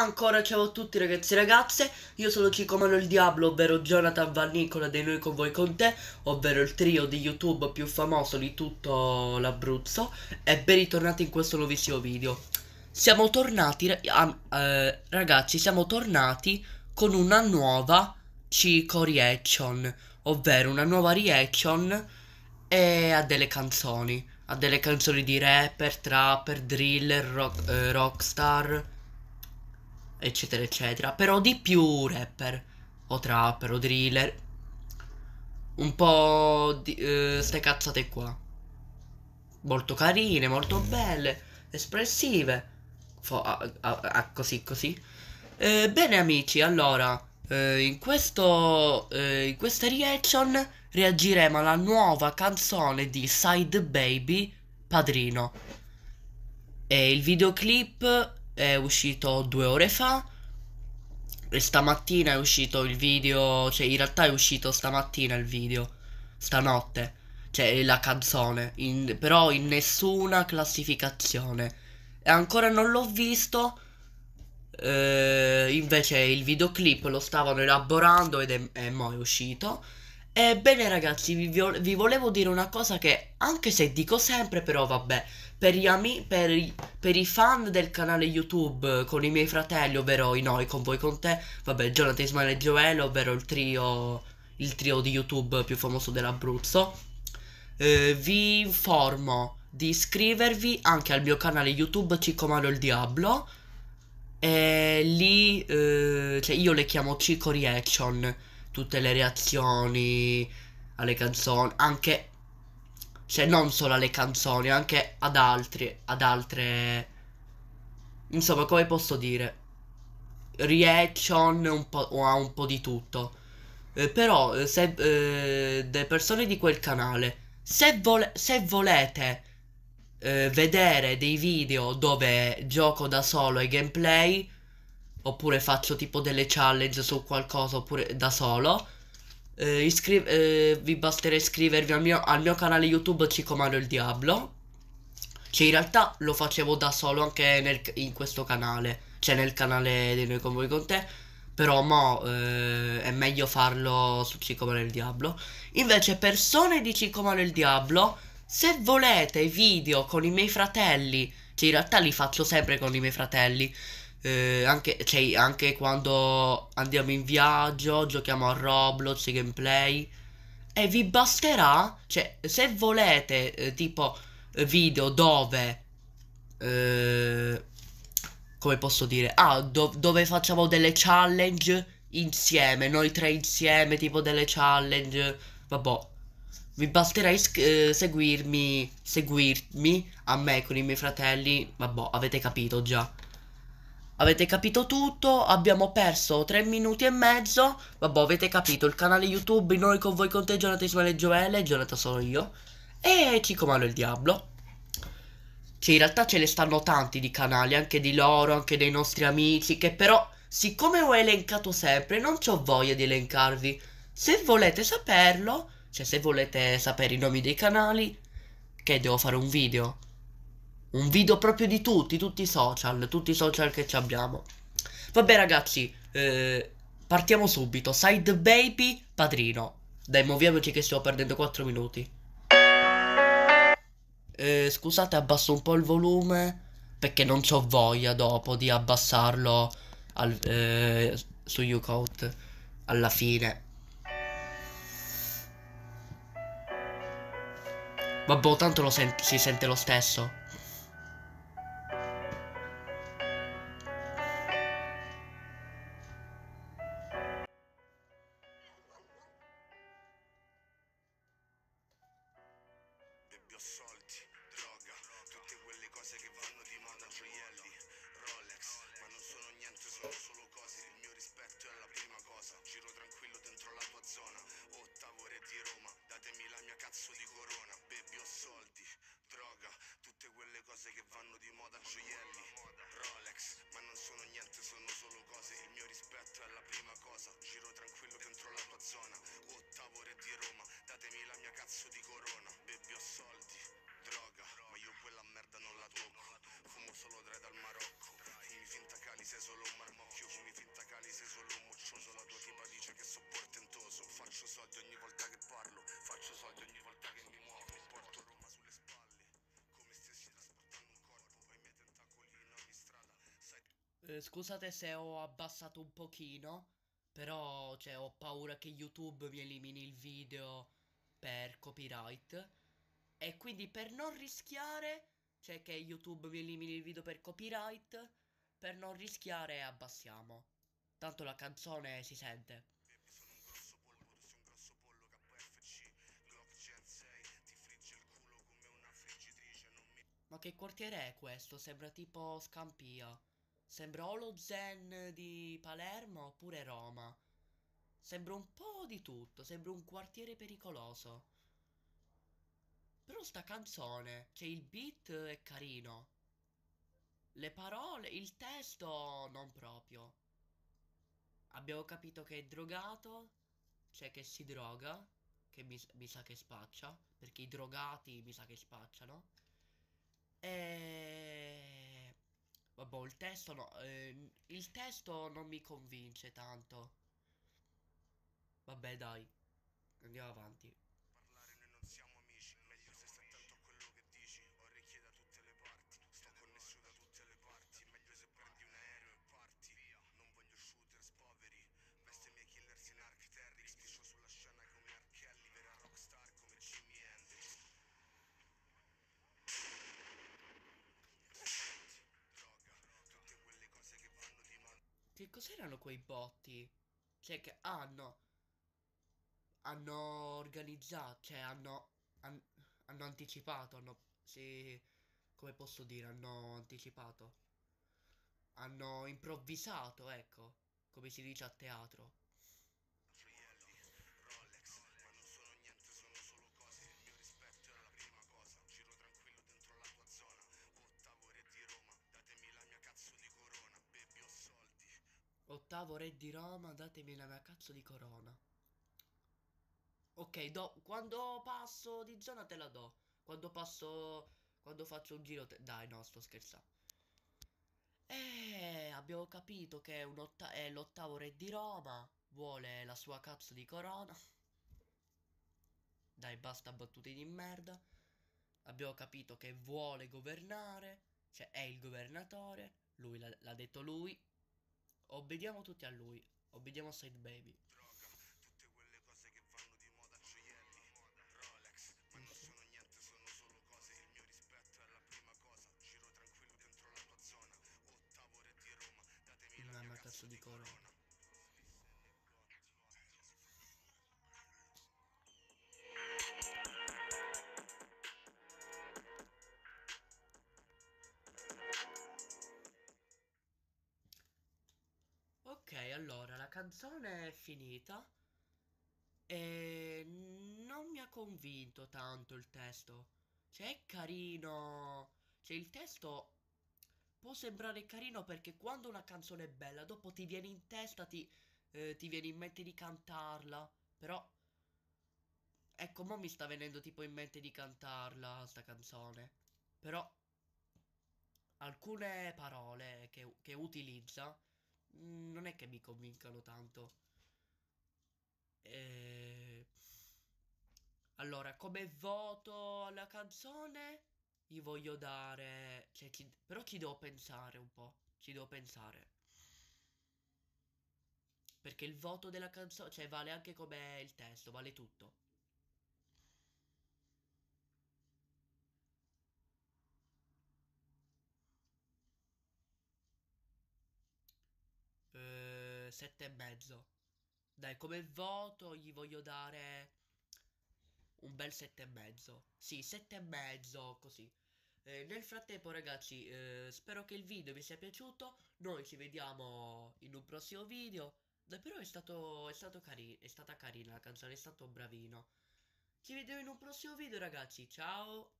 ancora ciao a tutti ragazzi e ragazze, io sono Cicomano il Diablo, ovvero Jonathan Van Nicola dei Noi Con Voi Con Te, ovvero il trio di YouTube più famoso di tutto l'Abruzzo, e ben ritornati in questo nuovissimo video. Siamo tornati, ah, eh, ragazzi, siamo tornati con una nuova Cico Reaction, ovvero una nuova reaction e a delle canzoni. A delle canzoni di rapper, trapper, driller, rock, eh, rockstar eccetera, eccetera. Però di più rapper, o trapper, o driller. Un po' di eh, ste cazzate qua. Molto carine, molto belle, espressive. Fo- a, a, a così, così. Eh, bene amici, allora, eh, in, questo, eh, in questa reaction reagiremo alla nuova canzone di Side Baby Padrino. E il videoclip è uscito due ore fa e stamattina è uscito il video, cioè in realtà è uscito stamattina il video, stanotte, cioè la canzone, in, però in nessuna classificazione. E ancora non l'ho visto, eh, invece il videoclip lo stavano elaborando ed è, è, è uscito. Ebbene ragazzi, vi, vi, volevo dire una cosa che anche se dico sempre, però vabbè, per gli, ami, per, per i fan del canale YouTube eh, con i miei fratelli, ovvero i noi con voi con te, vabbè, Jonathan Ismael e Joel, ovvero il trio, il trio di YouTube più famoso dell'Abruzzo, eh, vi informo di iscrivervi anche al mio canale YouTube Cicomano il Diablo. E lì, eh, cioè io le chiamo Cico Reaction tutte le reazioni alle canzoni, anche se cioè, non solo alle canzoni, anche ad altri, ad altre insomma, come posso dire reaction un po', a un po' di tutto. Eh, però eh, se eh, le persone di quel canale, se, vole- se volete eh, vedere dei video dove gioco da solo e gameplay oppure faccio tipo delle challenge su qualcosa oppure da solo. Eh, iscri- eh, vi basterà iscrivervi al mio, al mio canale YouTube Cicomano il Diablo. Cioè, in realtà lo facevo da solo anche nel, in questo canale, cioè nel canale di Noi con voi con te. Però mo eh, è meglio farlo su Cicomano il Diablo. Invece, persone di Cicomano il Diablo, se volete video con i miei fratelli, cioè in realtà li faccio sempre con i miei fratelli. Eh, anche, cioè, anche quando andiamo in viaggio, giochiamo a Roblox, gameplay. E vi basterà, cioè, se volete, eh, tipo, video dove... Eh, come posso dire? Ah, do- dove facciamo delle challenge insieme, noi tre insieme, tipo delle challenge. Vabbè, vi basterà eh, seguirmi, seguirmi a me con i miei fratelli. Vabbè, avete capito già. Avete capito tutto, abbiamo perso 3 minuti e mezzo. Vabbè, avete capito, il canale YouTube, noi con voi con te, Jonathan Ismaele e Gioele, Jonathan sono io. E Cicomano il Diablo. Cioè, in realtà ce ne stanno tanti di canali, anche di loro, anche dei nostri amici, che però, siccome ho elencato sempre, non ho voglia di elencarvi. Se volete saperlo, cioè se volete sapere i nomi dei canali, che devo fare un video un video proprio di tutti, tutti i social, tutti i social che abbiamo. Vabbè ragazzi, eh, partiamo subito. Side Baby, padrino. Dai, muoviamoci che stiamo perdendo 4 minuti. Eh, scusate, abbasso un po' il volume perché non ho voglia dopo di abbassarlo al, eh, su YouCout alla fine. Vabbè, tanto sent si sente lo stesso. Eh, scusate se ho abbassato un pochino, però cioè, ho paura che YouTube mi elimini il video per copyright. E quindi per non rischiare, cioè che YouTube mi elimini il video per copyright, per non rischiare abbassiamo. Tanto la canzone si sente. Ma che quartiere è questo? Sembra tipo Scampia. Sembra o lo zen di Palermo oppure Roma. Sembra un po' di tutto, sembra un quartiere pericoloso. Però sta canzone, cioè il beat è carino. Le parole, il testo non proprio. Abbiamo capito che è drogato, cioè che si droga, che mi, mi sa che spaccia, perché i drogati mi sa che spacciano. E Vabbè, il testo no. Eh, il testo non mi convince tanto. Vabbè, dai. Andiamo avanti. Che cos'erano quei botti? Cioè che hanno... Hanno organizzato, cioè hanno... Han, hanno anticipato, hanno... Sì, come posso dire, hanno anticipato. Hanno improvvisato, ecco, come si dice a teatro. Bravo re di Roma, datemi la mia cazzo di corona. Ok, do, quando passo di zona te la do. Quando passo... Quando faccio un giro... Te... Dai, no, sto scherzando. Eh, abbiamo capito che è l'ottavo re di Roma. Vuole la sua cazzo di corona. Dai, basta battute di merda. Abbiamo capito che vuole governare. Cioè, è il governatore. Lui l'ha detto lui. Obbediamo tutti a lui. Obbediamo a Side Baby. Mamma cazzo di corona Ok, allora la canzone è finita e non mi ha convinto tanto il testo. Cioè è carino, cioè il testo può sembrare carino perché quando una canzone è bella dopo ti viene in testa, ti, eh, ti viene in mente di cantarla, però ecco, mo mi sta venendo tipo in mente di cantarla sta canzone, però alcune parole che, che utilizza Mm, non è che mi convincano tanto. E... Allora, come voto alla canzone, gli voglio dare... Cioè, ci... Però ci devo pensare un po', ci devo pensare. Perché il voto della canzone, cioè, vale anche come il testo, vale tutto. sette e mezzo. Dai, come voto gli voglio dare un bel sette e mezzo. Sì, sette e mezzo, così. Eh, nel frattempo, ragazzi, eh, spero che il video vi sia piaciuto. Noi ci vediamo in un prossimo video. Davvero è stato, è stato cari è stata carina la canzone, è stato bravino. Ci vediamo in un prossimo video, ragazzi. Ciao!